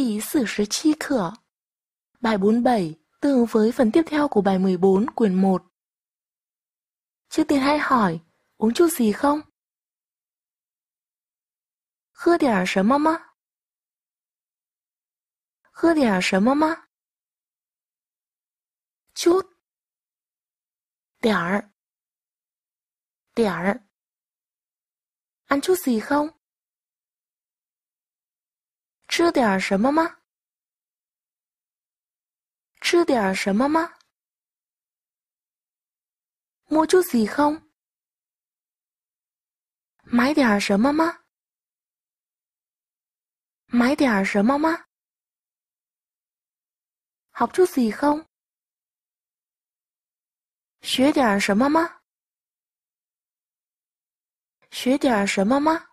第四十七课. Bài bảy tương với phần tiếp theo của bài mười bốn quyển một Trước tiên hãy hỏi, uống chút gì không? 喝点什么吗？喝点什么吗？chút điểm ăn chút gì không 吃点什么吗？吃点什么吗我就 a c 买点什么吗？买点什么吗好就 c c 学点什么吗？学点什么吗？